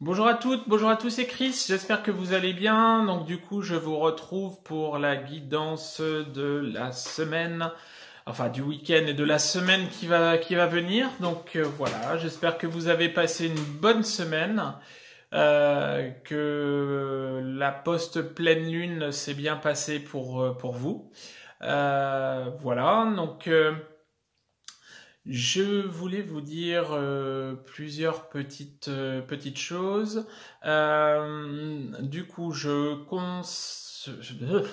Bonjour à toutes, bonjour à tous, c'est Chris, j'espère que vous allez bien. Donc du coup, je vous retrouve pour la guidance de la semaine, enfin du week-end et de la semaine qui va, qui va venir. Donc euh, voilà, j'espère que vous avez passé une bonne semaine, euh, que la poste pleine lune s'est bien passée pour, euh, pour vous. voilà, donc... Je voulais vous dire euh, plusieurs petites, euh, petites choses. Euh, du coup, je,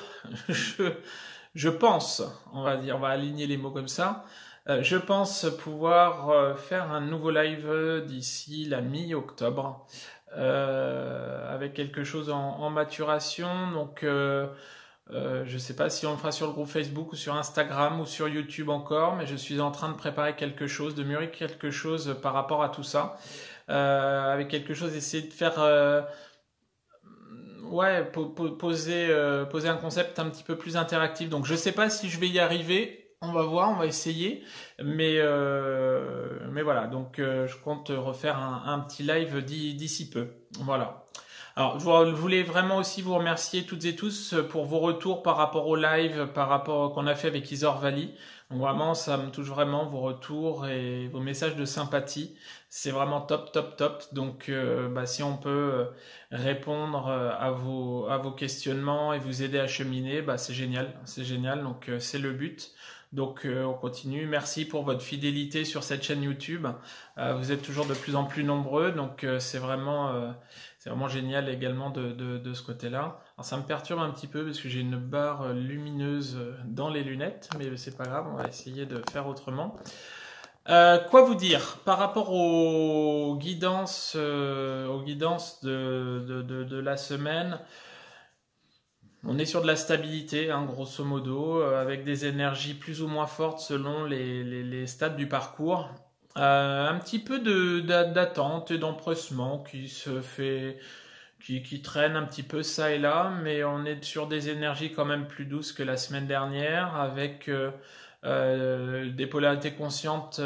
je, je, pense, on va dire, on va aligner les mots comme ça. je pense pouvoir faire un nouveau live d'ici la mi-octobre avec quelque chose en, en maturation. Donc euh, je ne sais pas si on le fera sur le groupe Facebook ou sur Instagram ou sur YouTube encore, mais je suis en train de préparer quelque chose, de mûrir quelque chose par rapport à tout ça. Euh, avec quelque chose, essayer de faire... Euh, ouais, poser, poser un concept un petit peu plus interactif. Donc je ne sais pas si je vais y arriver. On va voir, on va essayer. Mais, mais voilà, donc je compte refaire un petit live d'ici peu. Voilà. Alors, je voulais vraiment aussi vous remercier toutes et tous euh, pour vos retours par rapport au live, par rapport qu'on a fait avec Isor Valley. vraiment, ça me touche vraiment vos retours et vos messages de sympathie. C'est vraiment top, top, top. Donc, euh, bah, si on peut euh, répondre à vos à vos questionnements et vous aider à cheminer, bah, c'est génial, c'est génial. Donc, c'est le but. Donc on continue. Merci pour votre fidélité sur cette chaîne YouTube. vous êtes toujours de plus en plus nombreux, donc c'est vraiment c'est vraiment génial également de, ce côté-là. Alors ça me perturbe un petit peu parce que j'ai une barre lumineuse dans les lunettes, mais c'est pas grave, on va essayer de faire autrement. Euh, quoi vous dire par rapport aux guidances, euh, aux guidances de, la semaine on est sur de la stabilité, hein, grosso modo, euh, avec des énergies plus ou moins fortes selon les stades du parcours. Euh, un petit peu d'attente et d'empressement qui se fait, qui, qui, traîne un petit peu ça et là, mais on est sur des énergies quand même plus douces que la semaine dernière avec euh, euh, des polarités conscientes,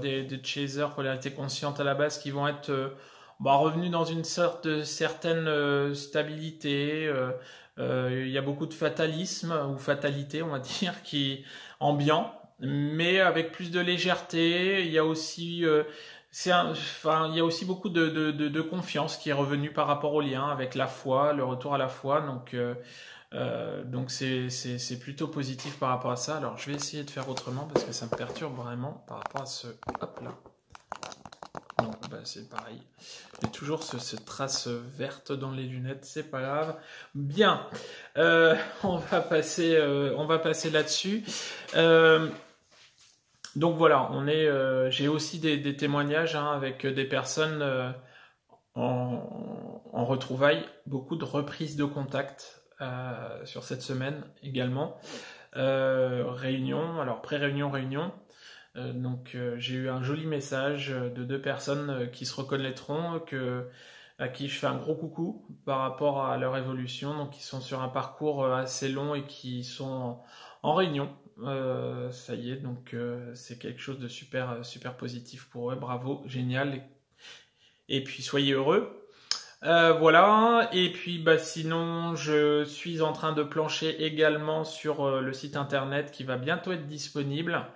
des, des, chasers, polarités conscientes à la base qui vont être bah, revenus dans une sorte de certaine stabilité. Il y a beaucoup de fatalisme ou fatalité, on va dire, qui ambiant mais avec plus de légèreté. Il y a aussi, euh, c'est enfin, il y a aussi beaucoup de, de, confiance qui est revenue par rapport au lien avec la foi, le retour à la foi. Donc, euh, euh, donc c'est, c'est, plutôt positif par rapport à ça. Alors, je vais essayer de faire autrement parce que ça me perturbe vraiment par rapport à ce hop là. Non, bah c'est pareil. J'ai toujours cette ce trace verte dans les lunettes, c'est pas grave. Bien, on va passer, on va passer là-dessus donc voilà, on est. Euh, j'ai aussi des, témoignages hein, avec euh, des personnes euh, en, en, retrouvailles, beaucoup de reprises de contact sur cette semaine également. réunion, alors pré-réunion, réunion. donc j'ai eu un joli message de deux personnes qui se reconnaîtront, que, à qui je fais un gros coucou par rapport à leur évolution, donc qui sont sur un parcours assez long et qui sont en réunion euh, ça y est, donc euh, c'est quelque chose de super, euh, super positif pour eux. Bravo, génial. Et puis soyez heureux. voilà, et puis bah, sinon je suis en train de plancher également sur le site internet qui va bientôt être disponible,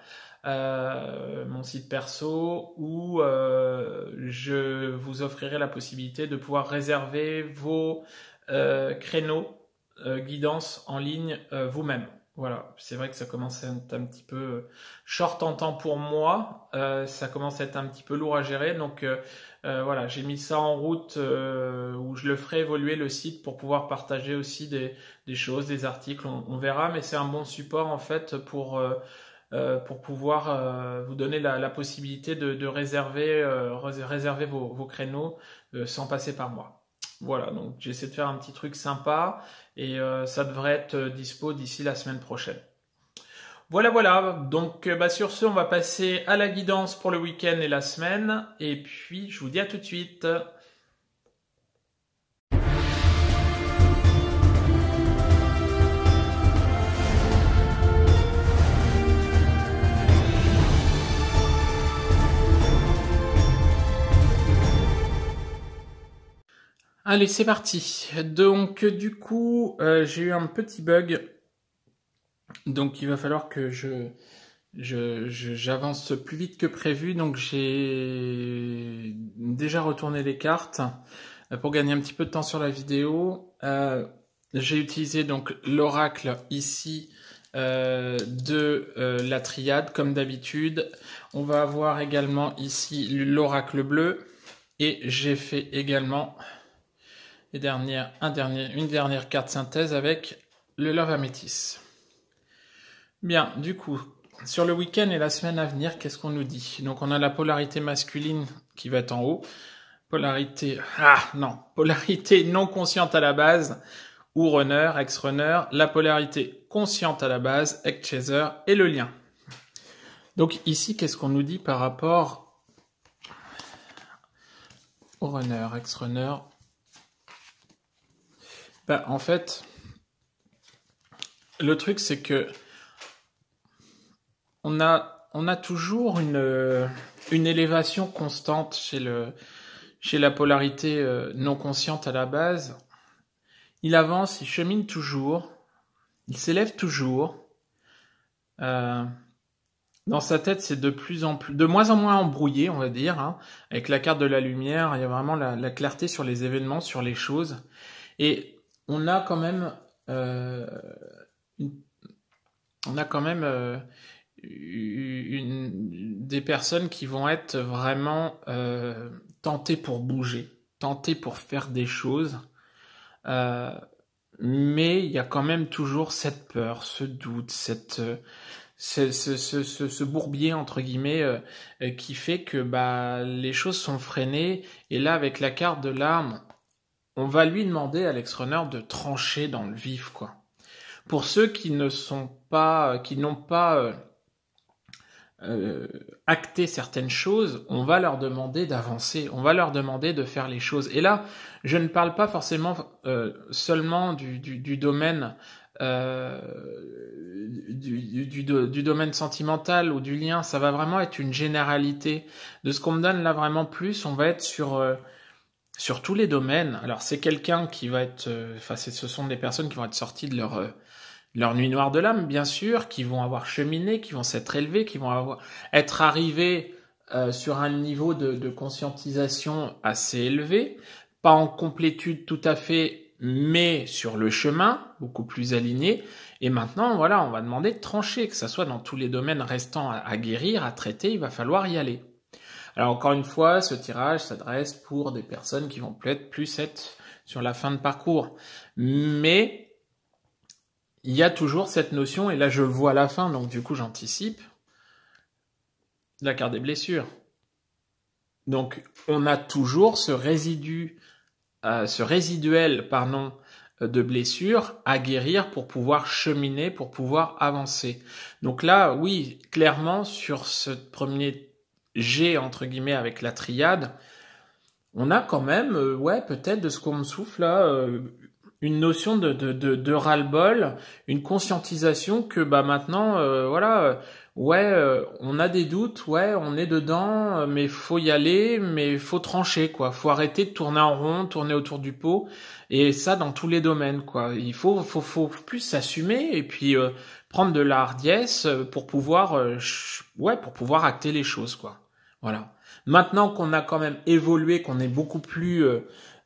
mon site perso, où je vous offrirai la possibilité de pouvoir réserver vos créneaux guidance en ligne vous-même. Voilà, c'est vrai que ça commence à être un petit peu euh, short en temps pour moi. Euh, ça commence à être un petit peu lourd à gérer. Donc euh, voilà, j'ai mis ça en route où je le ferai évoluer le site pour pouvoir partager aussi des, choses, des articles. On, verra, mais c'est un bon support en fait pour, pour pouvoir vous donner la, possibilité de, réserver, réserver vos, vos créneaux sans passer par moi. Voilà, donc j'essaie de faire un petit truc sympa et euh, ça devrait être euh, dispo d'ici la semaine prochaine. Voilà, voilà. Donc euh, bah, sur ce, on va passer à la guidance pour le week-end et la semaine. Et puis, je vous dis à tout de suite. Allez, c'est parti. Donc, du coup, euh, j'ai eu un petit bug. Donc, il va falloir que je j'avance plus vite que prévu. Donc, j'ai déjà retourné les cartes euh, pour gagner un petit peu de temps sur la vidéo. Euh, j'ai utilisé donc l'oracle ici de la triade, comme d'habitude. On va avoir également ici l'oracle bleu. Et j'ai fait également et dernière, un dernier, une dernière carte synthèse avec le Love amethyst. Bien, du coup, sur le week-end et la semaine à venir, qu'est-ce qu'on nous dit Donc on a la polarité masculine qui va être en haut, polarité, ah non, polarité non consciente à la base, ou runner, ex-runner, la polarité consciente à la base, ex-chaser et le lien. Donc ici, qu'est-ce qu'on nous dit par rapport au runner, ex-runner, ben en fait, le truc, c'est que on a, on a toujours une, euh, une élévation constante chez, le, chez la polarité euh, non consciente à la base. Il avance, il chemine toujours, il s'élève toujours. Euh, dans sa tête, c'est de plus en plus, de moins en moins embrouillé, on va dire. Hein. Avec la carte de la lumière, il y a vraiment la, la, clarté sur les événements, sur les choses. Et on a quand même euh, on a quand même euh, des personnes qui vont être vraiment euh, tentées pour bouger, tentées pour faire des choses. mais il y a quand même toujours cette peur, ce doute, cette, ce, bourbier entre guillemets qui fait que bah, les choses sont freinées et là avec la carte de l'arme on va lui demander, à Alex Runner, de trancher dans le vif, quoi. Pour ceux qui ne sont pas, euh, qui n'ont pas euh, euh, acté certaines choses, on va leur demander d'avancer, on va leur demander de faire les choses. Et là, je ne parle pas forcément euh, seulement du, du, domaine du, du, domaine sentimental ou du lien, ça va vraiment être une généralité. De ce qu'on me donne là vraiment plus, on va être sur, sur tous les domaines. Alors c'est quelqu'un qui va être, euh, enfin ce sont des personnes qui vont être sorties de leur euh, leur nuit noire de l'âme, bien sûr, qui vont avoir cheminé, qui vont s'être élevés, qui vont avoir être arrivés euh, sur un niveau de, conscientisation assez élevé, pas en complétude tout à fait, mais sur le chemin, beaucoup plus aligné. Et maintenant, voilà, on va demander de trancher, que ça soit dans tous les domaines restants à guérir, à traiter, il va falloir y aller. Alors encore une fois, ce tirage s'adresse pour des personnes qui vont peut-être plus être sur la fin de parcours. Mais il y a toujours cette notion, et là je vois la fin, donc du coup j'anticipe, la carte des blessures. Donc on a toujours ce résidu, euh, ce résiduel, pardon, de blessures à guérir pour pouvoir cheminer, pour pouvoir avancer. Donc là, oui, clairement, sur ce premier j'ai entre guillemets avec la triade, on a quand même, euh, ouais, peut-être de ce qu'on me souffle là, euh, une notion de, de, de, ras-le-bol, une conscientisation que bah maintenant, euh, voilà, ouais, on a des doutes, ouais, on est dedans, mais faut y aller, mais faut trancher, quoi. Faut arrêter de tourner en rond, tourner autour du pot, et ça dans tous les domaines, quoi. Il faut, faut, faut plus s'assumer et puis prendre de la hardiesse pour pouvoir ouais, pour pouvoir acter les choses, quoi. Voilà. Maintenant qu'on a quand même évolué, qu'on est beaucoup plus euh,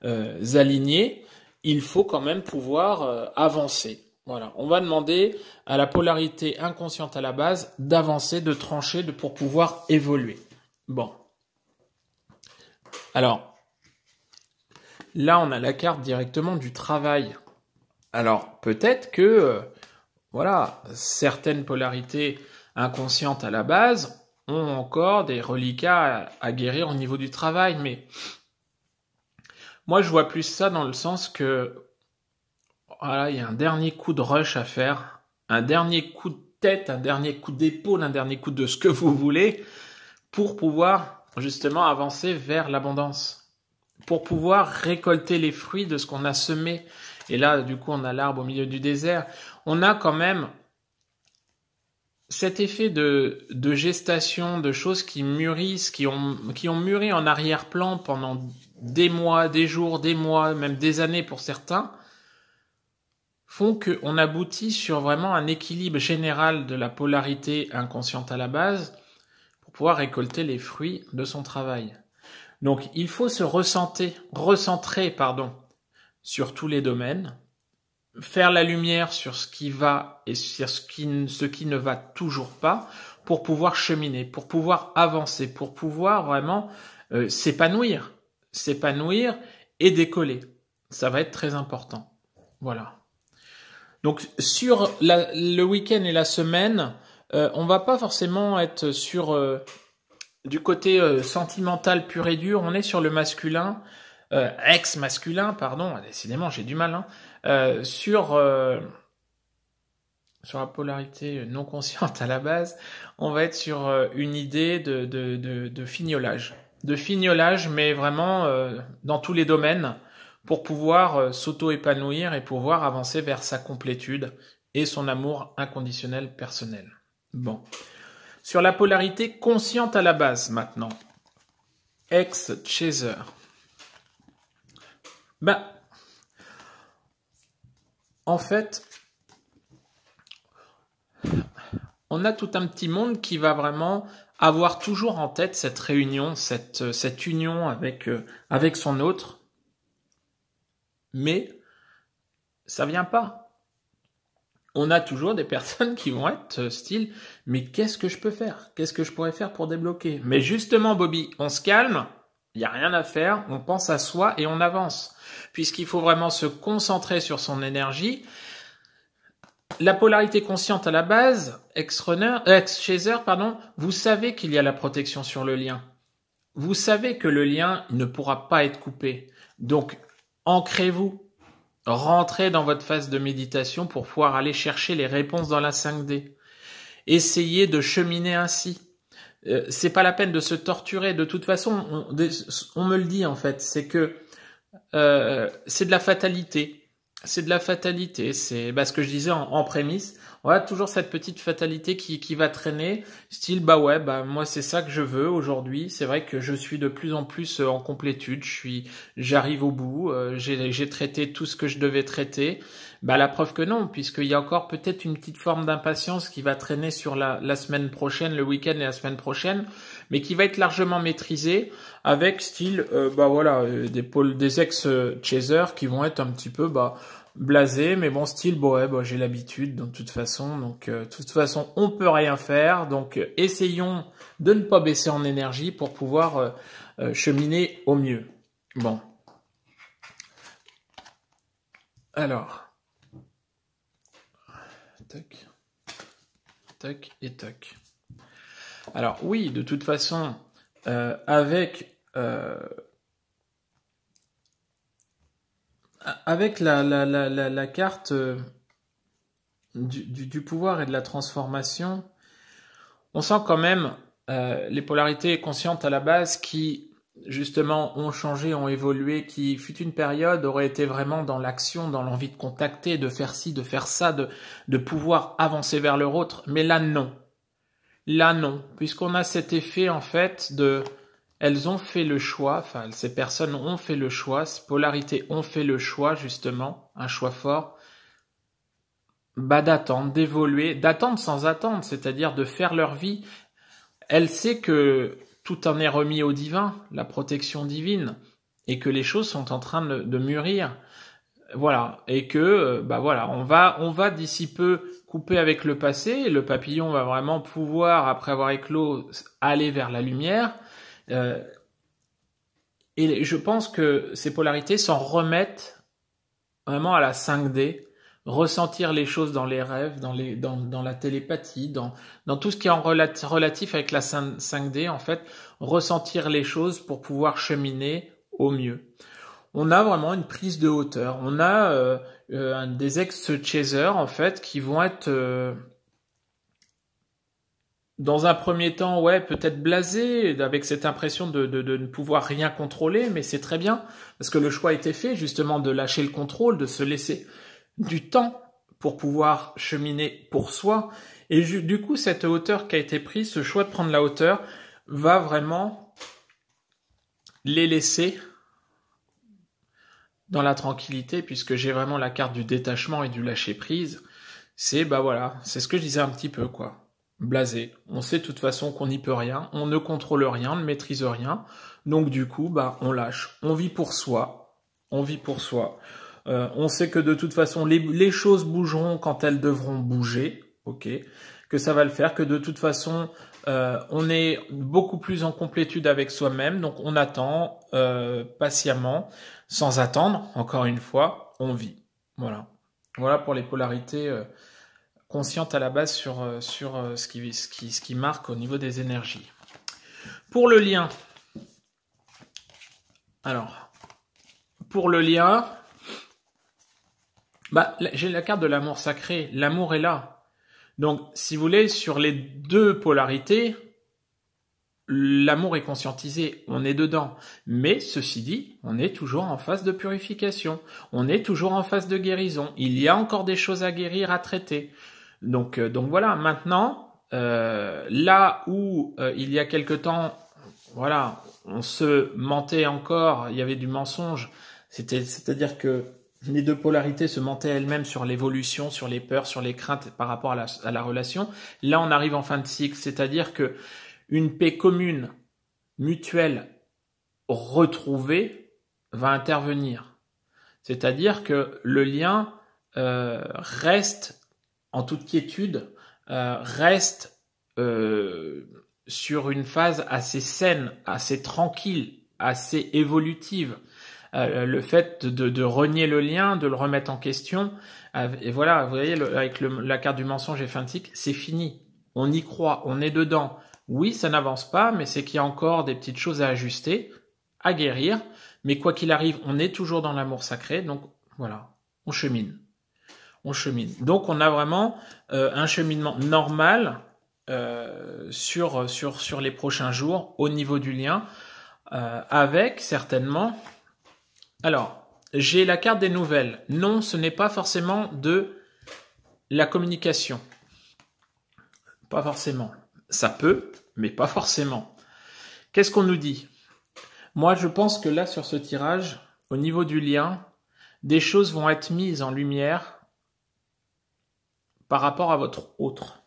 euh, aligné, il faut quand même pouvoir euh, avancer. Voilà. On va demander à la polarité inconsciente à la base d'avancer, de trancher, de pour pouvoir évoluer. Bon. Alors, là, on a la carte directement du travail. Alors, peut-être que, voilà, certaines polarités inconscientes à la base ont encore des reliquats à, guérir au niveau du travail, mais moi je vois plus ça dans le sens que voilà, il y a un dernier coup de rush à faire, un dernier coup de tête, un dernier coup d'épaule, un dernier coup de ce que vous voulez pour pouvoir justement avancer vers l'abondance, pour pouvoir récolter les fruits de ce qu'on a semé. Et là, du coup, on a l'arbre au milieu du désert. On a quand même cet effet de, gestation, de choses qui mûrissent, qui ont, qui mûri en arrière-plan pendant des mois, des jours, des mois, même des années pour certains, font qu'on aboutit sur vraiment un équilibre général de la polarité inconsciente à la base pour pouvoir récolter les fruits de son travail. Donc il faut se ressenter recentrer pardon, sur tous les domaines, faire la lumière sur ce qui va et sur ce qui, ce qui ne va toujours pas pour pouvoir cheminer, pour pouvoir avancer, pour pouvoir vraiment euh, s'épanouir, s'épanouir et décoller. Ça va être très important. Voilà. Donc sur le week-end et la semaine, on euh, on va pas forcément être sur euh, du côté sentimental pur et dur. On est sur le masculin, ex-masculin, pardon. Décidément, j'ai du mal. Hein, euh, sur, euh, sur la polarité non consciente à la base, on va être sur euh, une idée de, de, de, fignolage. De fignolage, mais vraiment dans tous les domaines, pour pouvoir s'auto-épanouir et pouvoir avancer vers sa complétude et son amour inconditionnel personnel. Bon. Sur la polarité consciente à la base maintenant. Ex-chaser. Bah, en fait, on a tout un petit monde qui va vraiment avoir toujours en tête cette réunion, cette, euh, union avec, euh, avec son autre, mais ça ne vient pas. On a toujours des personnes qui vont être euh, style, mais qu'est-ce que je peux faire Qu'est-ce que je pourrais faire pour débloquer Mais justement, Bobby, on se calme, il n'y a rien à faire, on pense à soi et on avance. Puisqu'il faut vraiment se concentrer sur son énergie. La polarité consciente à la base, ex-runner, euh, ex-chaser, pardon, vous savez qu'il y a la protection sur le lien. Vous savez que le lien ne pourra pas être coupé. Donc, ancrez-vous. Rentrez dans votre phase de méditation pour pouvoir aller chercher les réponses dans la 5D. Essayez de cheminer ainsi. Euh, c'est pas la peine de se torturer. De toute façon, on, me le dit en fait, c'est que euh, c'est de la fatalité c'est de la fatalité. C'est bah, ce que je disais en, prémisse. On a toujours cette petite fatalité qui, qui va traîner. Style, bah ouais, bah moi c'est ça que je veux aujourd'hui. C'est vrai que je suis de plus en plus euh, en complétude. Je suis, j'arrive au bout. Euh, j'ai traité tout ce que je devais traiter. Bah la preuve que non, puisqu'il y a encore peut-être une petite forme d'impatience qui va traîner sur la, la semaine prochaine, le week-end et la semaine prochaine mais qui va être largement maîtrisé avec style, euh, bah voilà, euh, des des ex-chasers qui vont être un petit peu, bah, mais bon, style, bon, bah bah, j'ai l'habitude, de toute façon, donc euh, de toute façon, on peut rien faire, donc essayons de ne pas baisser en énergie pour pouvoir cheminer au mieux. Bon. Alors. Tac. Tac et tac. Alors oui, de toute façon, euh, avec euh, avec la, carte euh, du, pouvoir et de la transformation, on sent quand même les polarités conscientes à la base qui justement ont changé, ont évolué, qui fut une période auraient été vraiment dans l'action, dans l'envie de contacter, de faire ci, de faire ça, de, de pouvoir avancer vers leur autre, mais là non. Là, non, puisqu'on a cet effet en fait de elles ont fait le choix, enfin ces personnes ont fait le choix, ces polarités ont fait le choix justement, un choix fort, bah d'attendre, d'évoluer, d'attendre sans attendre, c'est-à-dire de faire leur vie. Elle sait que tout en est remis au divin, la protection divine, et que les choses sont en train de, de mûrir. Voilà, et que euh, bah voilà, on va on va d'ici peu couper avec le passé, le papillon va vraiment pouvoir, après avoir éclos, aller vers la lumière. Euh, et je pense que ces polarités s'en remettent vraiment à la 5D, ressentir les choses dans les rêves, dans, la télépathie, dans, dans tout ce qui est en relatif avec la 5D, en fait, ressentir les choses pour pouvoir cheminer au mieux on a vraiment une prise de hauteur. On a euh, euh, des ex-chasers en fait qui vont être euh, dans un premier temps, ouais, peut-être blasés, avec cette impression de ne pouvoir rien contrôler, mais c'est très bien parce que le choix a été fait justement de lâcher le contrôle, de se laisser du temps pour pouvoir cheminer pour soi. Et du coup, cette hauteur qui a été prise, ce choix de prendre la hauteur, va vraiment les laisser dans la tranquillité, puisque j'ai vraiment la carte du détachement et du lâcher prise, c'est bah voilà, c'est ce que je disais un petit peu quoi. Blasé. On sait de toute façon qu'on n'y peut rien, on ne contrôle rien, on ne maîtrise rien. Donc du coup, bah on lâche. On vit pour soi. On vit pour soi. Euh, on sait que de toute façon, les, les, choses bougeront quand elles devront bouger. Ok. Que ça va le faire, que de toute façon, euh, on est beaucoup plus en complétude avec soi-même, donc on attend euh, patiemment, sans attendre. Encore une fois, on vit. Voilà. Voilà pour les polarités euh, conscientes à la base sur, ce, qui, ce, qui, marque au niveau des énergies. Pour le lien, alors, pour le lien, bah, j'ai la carte de l'amour sacré. L'amour est là. Donc, si vous voulez, sur les deux polarités, l'amour est conscientisé, on est dedans. Mais ceci dit, on est toujours en phase de purification, on est toujours en phase de guérison. Il y a encore des choses à guérir, à traiter. Donc, euh, donc voilà. Maintenant, euh, là où euh, il y a quelque temps, voilà, on se mentait encore, il y avait du mensonge. C'était, c'est-à-dire que les deux polarités se mentaient elles-mêmes sur l'évolution, sur les peurs, sur les craintes par rapport à la, relation. Là, on arrive en fin de cycle, c'est-à-dire que une paix commune, mutuelle, retrouvée, va intervenir. C'est-à-dire que le lien euh, reste en toute quiétude, euh, reste euh, sur une phase assez saine, assez tranquille, assez évolutive. Euh, euh, le fait de, renier le lien, de le remettre en question. Euh, et voilà, vous voyez, avec le, la carte du mensonge et c'est fini. On y croit, on est dedans. Oui, ça n'avance pas, mais c'est qu'il y a encore des petites choses à ajuster, à guérir. Mais quoi qu'il arrive, on est toujours dans l'amour sacré. Donc voilà, on chemine. On chemine. Donc on a vraiment un cheminement normal sur, sur, sur les prochains jours au niveau du lien, avec certainement alors, j'ai la carte des nouvelles. Non, ce n'est pas forcément de la communication. Pas forcément. Ça peut, mais pas forcément. Qu'est-ce qu'on nous dit Moi, je pense que là, sur ce tirage, au niveau du lien, des choses vont être mises en lumière par rapport à votre autre.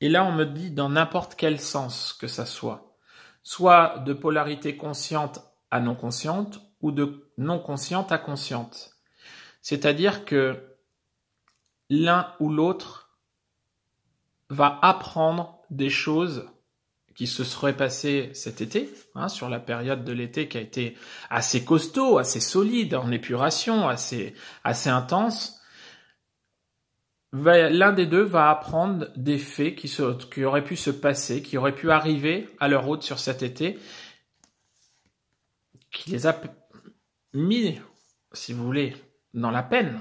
Et là, on me dit dans n'importe quel sens que ça soit. Soit de polarité consciente à non consciente, ou de non consciente à consciente. C'est-à-dire que l'un ou l'autre va apprendre des choses qui se seraient passées cet été, hein, sur la période de l'été qui a été assez costaud, assez solide, en épuration, assez, assez intense. L'un des deux va apprendre des faits qui, se, qui auraient pu se passer, qui auraient pu arriver à leur hôte sur cet été, qui les a mis, si vous voulez, dans la peine.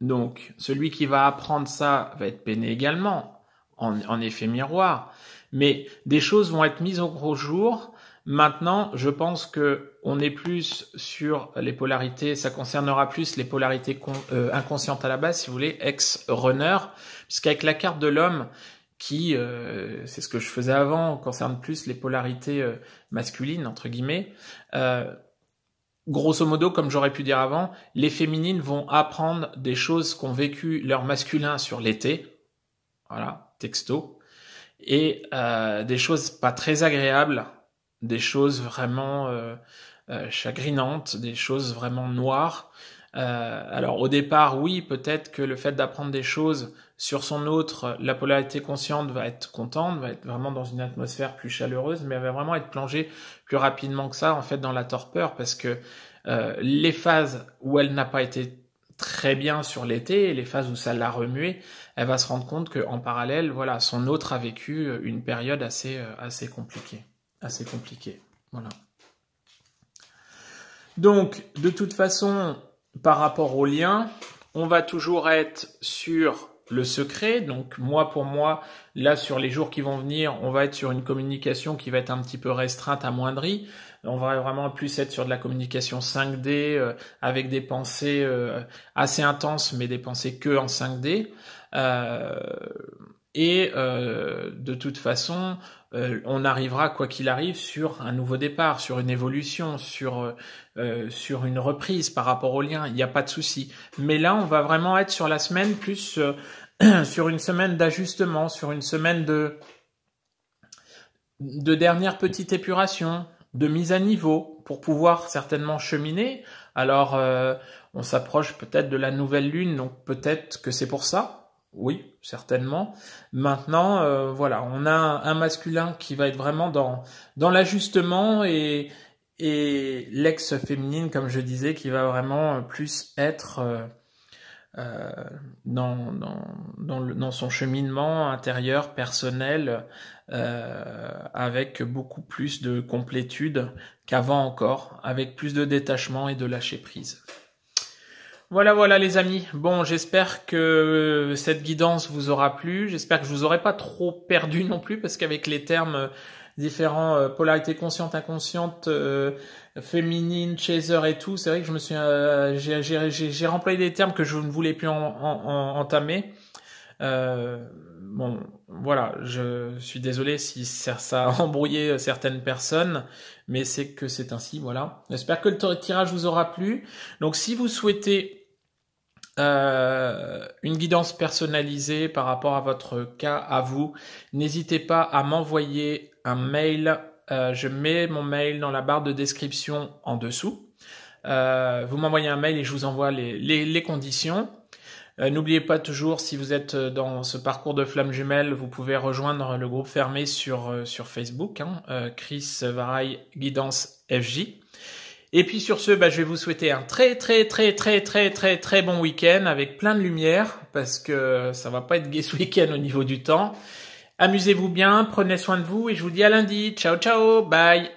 Donc, celui qui va apprendre ça va être peiné également, en, effet miroir. Mais des choses vont être mises au gros jour. Maintenant, je pense que on est plus sur les polarités, ça concernera plus les polarités euh, inconscientes à la base, si vous voulez, ex-runner, puisqu'avec la carte de l'homme, qui, euh, c'est ce que je faisais avant, concerne plus les polarités euh, masculines, entre guillemets, grosso modo, comme j'aurais pu dire avant, les féminines vont apprendre des choses qu'ont vécu leurs masculins sur l'été, voilà, texto, et euh, des choses pas très agréables, des choses vraiment euh, euh, chagrinantes, des choses vraiment noires, euh, alors au départ, oui, peut-être que le fait d'apprendre des choses sur son autre, la polarité consciente va être contente, va être vraiment dans une atmosphère plus chaleureuse, mais elle va vraiment être plongée plus rapidement que ça, en fait, dans la torpeur, parce que euh, les phases où elle n'a pas été très bien sur l'été, les phases où ça l'a remué, elle va se rendre compte qu'en parallèle, voilà, son autre a vécu euh, une période assez, euh, assez compliquée. Assez compliquée. Voilà. Donc, de toute façon, par rapport au lien, on va toujours être sur le secret. Donc moi pour moi, là sur les jours qui vont venir, on va être sur une communication qui va être un petit peu restreinte, amoindrie. On va vraiment plus être sur de la communication 5D euh, avec des pensées euh, assez intenses, mais des pensées que en 5D. Euh, et euh, de toute façon, euh, on arrivera, quoi qu'il arrive, sur un nouveau départ, sur une évolution, sur, euh, sur une reprise par rapport au lien. Il n'y a pas de souci. Mais là, on va vraiment être sur la semaine, plus sur une semaine d'ajustement, sur une semaine de, de dernière petite épuration, de mise à niveau, pour pouvoir certainement cheminer. Alors, on s'approche peut-être de la nouvelle lune, donc peut-être que c'est pour ça. Oui, certainement. Maintenant, euh, voilà, on a un masculin qui va être vraiment dans dans l'ajustement et et l'ex féminine, comme je disais, qui va vraiment euh, plus être euh, dans, dans, dans, son cheminement intérieur, personnel, avec beaucoup plus de complétude qu'avant encore, avec plus de détachement et de lâcher prise. Voilà, voilà les amis. Bon, j'espère que euh, cette guidance vous aura plu. J'espère que je vous aurai pas trop perdu non plus, parce qu'avec les termes euh, différents, euh, polarité consciente, inconsciente, féminine, chaser et tout, c'est vrai que je me suis, j'ai rempli des termes que je ne voulais plus en, entamer. bon, voilà, je suis désolé si ça, ça a embrouillé certaines personnes, mais c'est que c'est ainsi, voilà. J'espère que le tirage vous aura plu. Donc, si vous souhaitez euh, une guidance personnalisée par rapport à votre cas, à vous. N'hésitez pas à m'envoyer un mail. Euh, je mets mon mail dans la barre de description en dessous. Euh, vous m'envoyez un mail et je vous envoie les, les, conditions. N'oubliez pas toujours, si vous êtes dans ce parcours de flammes jumelles, vous pouvez rejoindre le groupe fermé sur, sur Facebook, hein, Chris Varaille Guidance FJ. Et puis sur ce, bah, je vais vous souhaiter un très très très très très très très bon week-end avec plein de lumière parce que ça va pas être gay ce week-end au niveau du temps. Amusez-vous bien, prenez soin de vous et je vous dis à lundi. Ciao ciao, bye.